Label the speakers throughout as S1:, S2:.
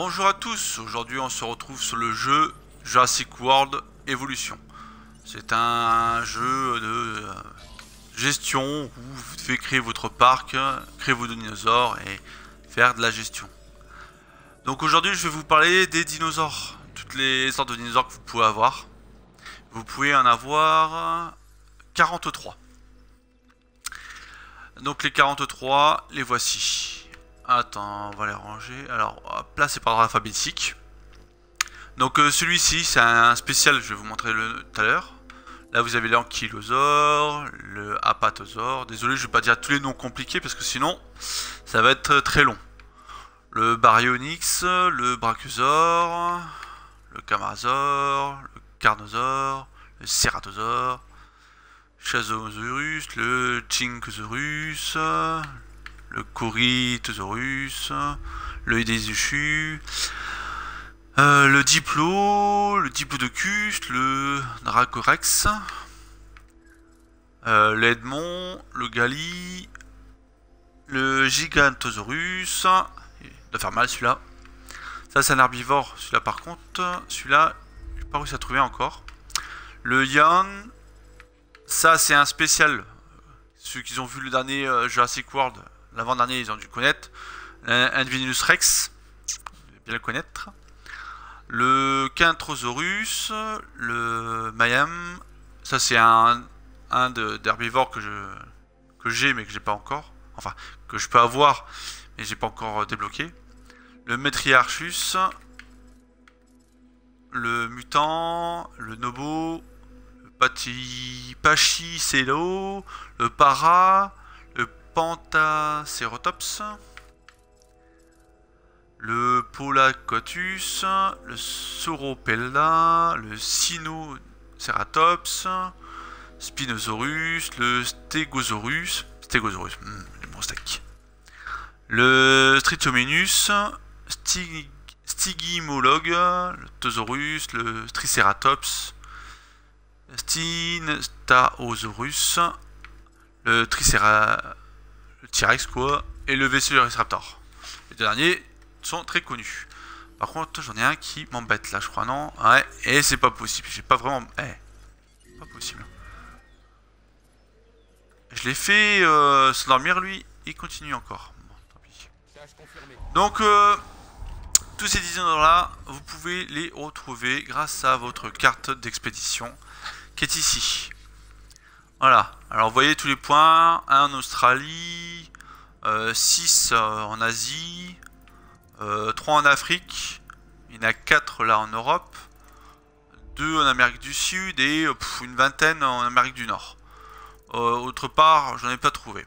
S1: Bonjour à tous, aujourd'hui on se retrouve sur le jeu Jurassic World Evolution. C'est un jeu de euh, gestion où vous devez créer votre parc, créer vos dinosaures et faire de la gestion. Donc aujourd'hui je vais vous parler des dinosaures, toutes les sortes de dinosaures que vous pouvez avoir. Vous pouvez en avoir 43. Donc les 43, les voici. Attends, on va les ranger. Alors, placé par ordre alphabétique. Donc euh, celui-ci, c'est un spécial, je vais vous montrer le tout à l'heure. Là, vous avez l'ankylosaure, le apatosaure. Désolé, je ne vais pas dire tous les noms compliqués parce que sinon, ça va être très long. Le baryonyx, le brachiosaure, le camarasaur, le carnosaure, le ceratosaure, chasosaurus, le chinkosaurus, le Corythosaurus, l'œil des le euh, le Diplo, le Diplodocus, le Dracorex, euh, l'Edmond, le Gali, le Gigantosaurus, il doit faire mal celui-là. Ça c'est un herbivore, celui-là par contre, celui-là, je sais pas réussi à trouver encore. Le Yang, ça c'est un spécial, ceux qui ont vu le dernier euh, Jurassic World, l'avant-dernier, ils ont dû connaître. Invinus Rex, bien le connaître. Le Quintrosaurus, le Mayam, ça c'est un, un d'herbivores que que j'ai mais que j'ai pas encore. Enfin, que je peux avoir mais j'ai pas encore euh, débloqué. Le Metriarchus, le Mutant, le Nobo, le Pachycello le Para, Pantaceratops. le Polacotus, le Sauropella, le Sinoceratops, Spinosaurus, le Stegosaurus, Stegosaurus, hmm, le monstac, le Stritominus Stigimologue, le Tosaurus, le Triceratops, Stinstaosaurus. le Triceratops, le T-Rex quoi, et le vaisseau de Velociraptor. Les deux derniers sont très connus. Par contre, j'en ai un qui m'embête là, je crois, non Ouais, et c'est pas possible, j'ai pas vraiment... Eh, pas possible. Je l'ai fait euh, s'endormir, lui, il continue encore. Bon, tant pis. Donc, euh, tous ces dinosaures là, vous pouvez les retrouver grâce à votre carte d'expédition qui est ici. Voilà, alors vous voyez tous les points, 1 en Australie, 6 euh, en Asie, 3 euh, en Afrique, il y en a 4 là en Europe, 2 en Amérique du Sud et euh, une vingtaine en Amérique du Nord. autre part, j'en ai pas trouvé.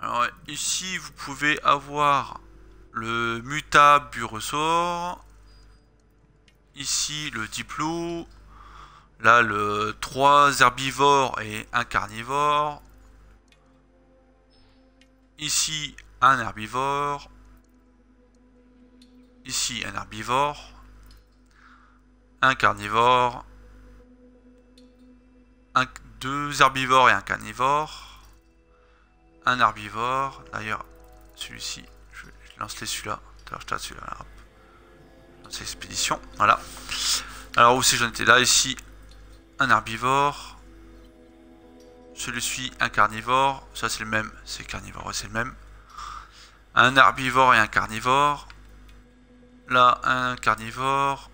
S1: Alors ici, vous pouvez avoir le mutable du ressort. Ici, le diplôme Là, le 3 herbivores et un carnivore. Ici, un herbivore. Ici, un herbivore. Un carnivore. Un, deux herbivores et un carnivore. Un herbivore. D'ailleurs, celui-ci, je, lance les celui-là. D'ailleurs, je celui-là. l'expédition. Voilà. Alors, où si j'en étais Là, ici, un herbivore. Celui-ci, un carnivore. Ça, c'est le même. C'est carnivore, c'est le même. Un herbivore et un carnivore. Là, un carnivore.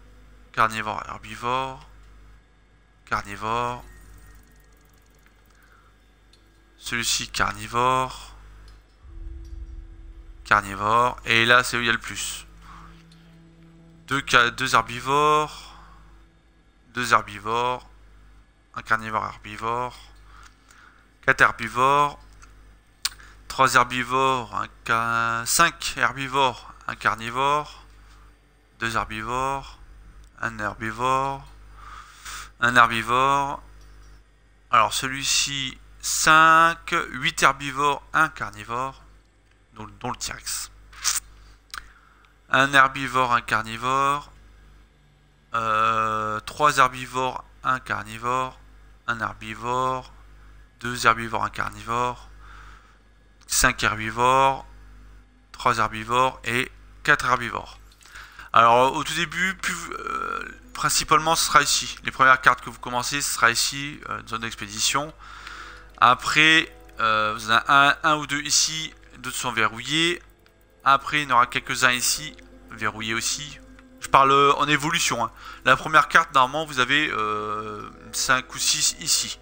S1: Carnivore, herbivore. Carnivore. Celui-ci, carnivore. Carnivore. Et là, c'est où il y a le plus. Deux, deux herbivores. Deux herbivores un carnivore herbivore, Quatre herbivores, Trois herbivores, 5 herbivores, un carnivore, Deux herbivores, un herbivore, un herbivore. Alors celui-ci, 5, 8 herbivores, un carnivore, dont, dont le T-Rex. Un herbivore, un carnivore, euh, 3 herbivores, un carnivore, herbivore, deux herbivores, un carnivore, cinq herbivores, trois herbivores et quatre herbivores. Alors au tout début, euh, principalement ce sera ici. Les premières cartes que vous commencez, ce sera ici, euh, zone d'expédition. Après, euh, vous en avez un, un, ou deux ici, d'autres sont verrouillés. Après, il y en aura quelques-uns ici, verrouillés aussi, parle euh, en évolution. Hein. La première carte, normalement, vous avez 5 euh, ou 6 ici.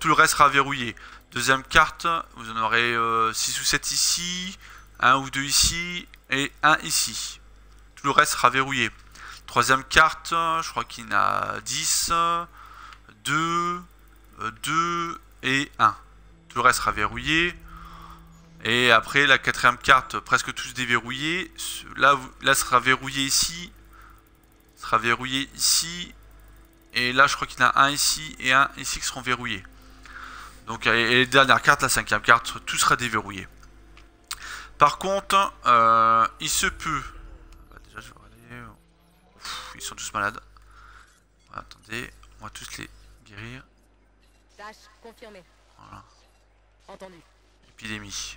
S1: Tout le reste sera verrouillé. Deuxième carte, vous en aurez 6 euh, ou 7 ici, 1 ou 2 ici, et 1 ici. Tout le reste sera verrouillé. Troisième carte, je crois qu'il y en a 10, 2, 2 et 1. Tout le reste sera verrouillé. Et après, la quatrième carte, presque tous déverrouillés. Là, là sera verrouillé ici sera verrouillé ici. Et là, je crois qu'il y en a un ici et un ici qui seront verrouillés. Donc, et les dernières cartes, la cinquième carte, tout sera déverrouillé. Par contre, euh, il se peut... Bah, déjà, je vais aller... ils sont tous malades. attendez, on va tous les guérir. Voilà. Entendu. Épidémie. Si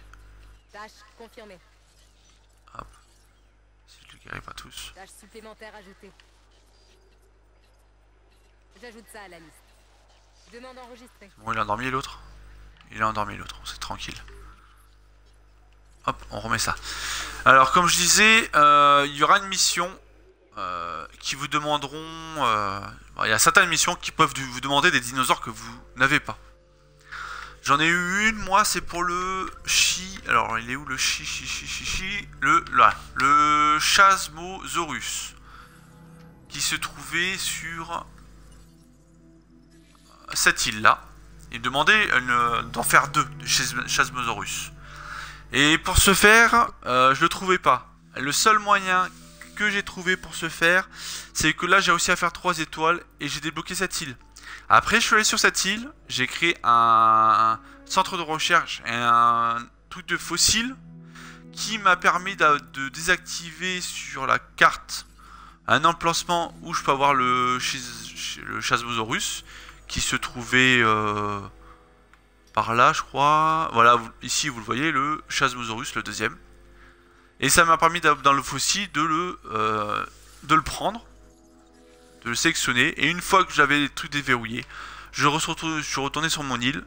S1: je les guéris pas tous. Tâche supplémentaire Bon, il a endormi l'autre. Il a endormi l'autre, c'est tranquille. Hop, on remet ça. Alors, comme je disais, euh, il y aura une mission euh, qui vous demanderont... Euh, il y a certaines missions qui peuvent vous demander des dinosaures que vous n'avez pas. J'en ai eu une, moi, c'est pour le chi... Alors, il est où le chi, chi, chi, chi, chi Le... Là, le Chasmosaurus. Qui se trouvait sur cette île-là. Il demandait euh, d'en faire deux de Chasmosaurus. Et pour ce faire, euh, je le trouvais pas. Le seul moyen que j'ai trouvé pour ce faire, c'est que là j'ai réussi à faire trois étoiles et j'ai débloqué cette île. Après je suis allé sur cette île, j'ai créé un, centre de recherche et un truc de fossiles qui m'a permis de, désactiver sur la carte un emplacement où je peux avoir le, le Chasmosaurus qui se trouvait euh, par là, je crois. Voilà, ici vous le voyez, le Chasmosaurus, le deuxième. Et ça m'a permis dans le fossile de le, euh, de le prendre, de le sélectionner. Et une fois que j'avais les trucs déverrouillés, je, suis retourné sur mon île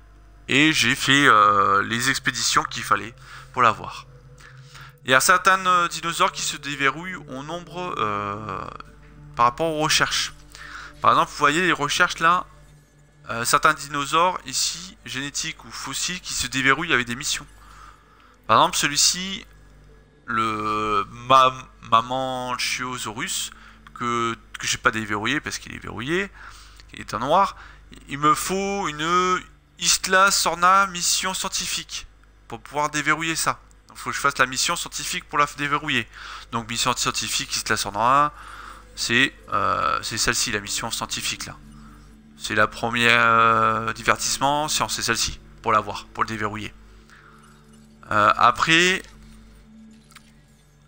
S1: et j'ai fait euh, les expéditions qu'il fallait pour l'avoir. Il y a certains dinosaures qui se déverrouillent en nombre par rapport aux recherches. Par exemple, vous voyez les recherches là, euh, certains dinosaures ici, génétiques ou fossiles, qui se déverrouillent avec des missions. Par exemple, celui-ci, le Maman Chiosaurus, que, que j'ai pas déverrouillé parce qu'il est verrouillé, il est en noir. Il me faut une Isla Sorna mission scientifique pour pouvoir déverrouiller ça. Il faut que je fasse la mission scientifique pour la déverrouiller. Donc mission scientifique, Isla Sorna, c'est euh, celle-ci, la mission scientifique là. C'est la première euh, divertissement, c'est celle-ci, pour l'avoir, pour le déverrouiller. Euh, après,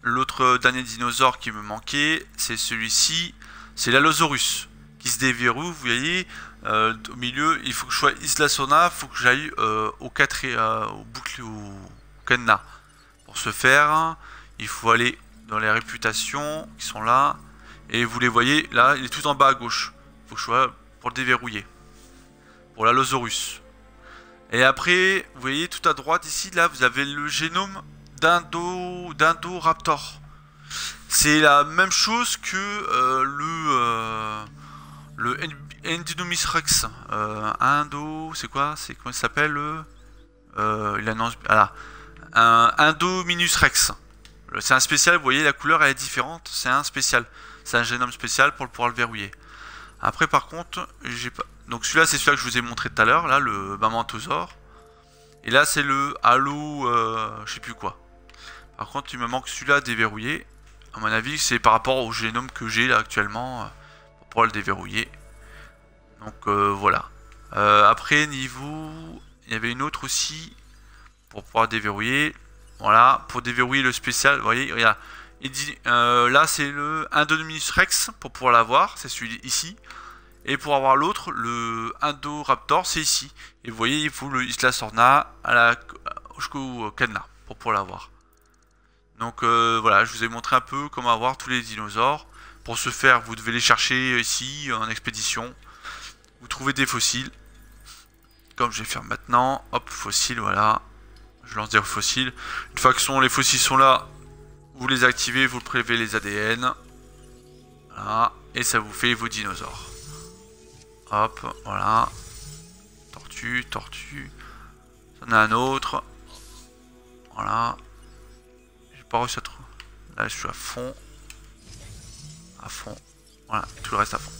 S1: l'autre dernier dinosaure qui me manquait, c'est celui-ci, c'est l'Allosaurus, qui se déverrouille, vous voyez, euh, au milieu, il faut que je sois Isla Sona, il faut que j'aille au 4 au boucle au Kenna. Pour ce faire, il faut aller dans les réputations qui sont là, et vous les voyez, là, il est tout en bas à gauche. Il faut que je sois pour le déverrouiller. Pour l'Allosaurus. Et après, vous voyez tout à droite ici, là, vous avez le génome d'Indoraptor. C'est la même chose que euh, le, euh, le rex. Euh, Indo, c'est quoi C'est comment il s'appelle Il annonce. Voilà. Ah, un Indominus rex. C'est un spécial, vous voyez, la couleur elle est différente. C'est un spécial. C'est un génome spécial pour pouvoir le verrouiller. Après, par contre, j'ai pas... Donc celui-là, c'est celui-là que je vous ai montré tout à l'heure, là, le Mamantosaur. Et là, c'est le Halo, euh, je sais plus quoi. Par contre, il me manque celui-là déverrouillé. À mon avis, c'est par rapport au génome que j'ai là actuellement, euh, pour pouvoir le déverrouiller. Donc euh, voilà. Euh, après, niveau... Il y avait une autre aussi, pour pouvoir déverrouiller. Voilà, pour déverrouiller le spécial, vous voyez, a dit, euh, là c'est le 1 Rex pour pouvoir l'avoir, c'est celui ici. Et pour avoir l'autre, le Indoraptor, c'est ici. Et vous voyez, il faut le Isla Sorna à la jusqu'au Kenna pour pouvoir l'avoir. Donc euh, voilà, je vous ai montré un peu comment avoir tous les dinosaures. Pour ce faire, vous devez les chercher ici en expédition. Vous trouvez des fossiles. Comme je vais faire maintenant. Hop, fossiles, voilà. Je lance des fossiles. Une fois que les fossiles sont là, vous les activez, vous prélevez les ADN. Voilà. Et ça vous fait vos dinosaures. Hop, voilà. Tortue, tortue. On a un autre. Voilà. J'ai pas réussi à trop. Là, je suis à fond. À fond. Voilà, tout le reste à fond.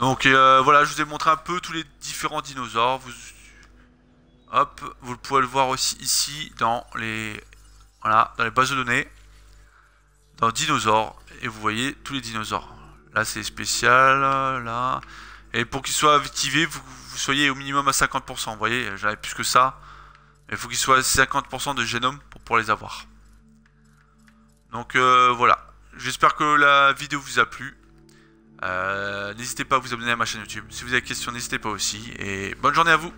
S1: Donc euh, voilà, je vous ai montré un peu tous les différents dinosaures. Vous... Hop, vous pouvez le voir aussi ici dans les voilà, dans les bases de données dinosaures. Et vous voyez tous les dinosaures. Là, c'est spécial. Là. Et pour qu'ils soient activés vous, soyez au minimum à 50%. Vous voyez, j'avais plus que ça. Il faut qu'ils soit à 50% de génome pour pouvoir les avoir. Donc euh, voilà. J'espère que la vidéo vous a plu. Euh, n'hésitez pas à vous abonner à ma chaîne YouTube. Si vous avez des questions, n'hésitez pas aussi. Et bonne journée à vous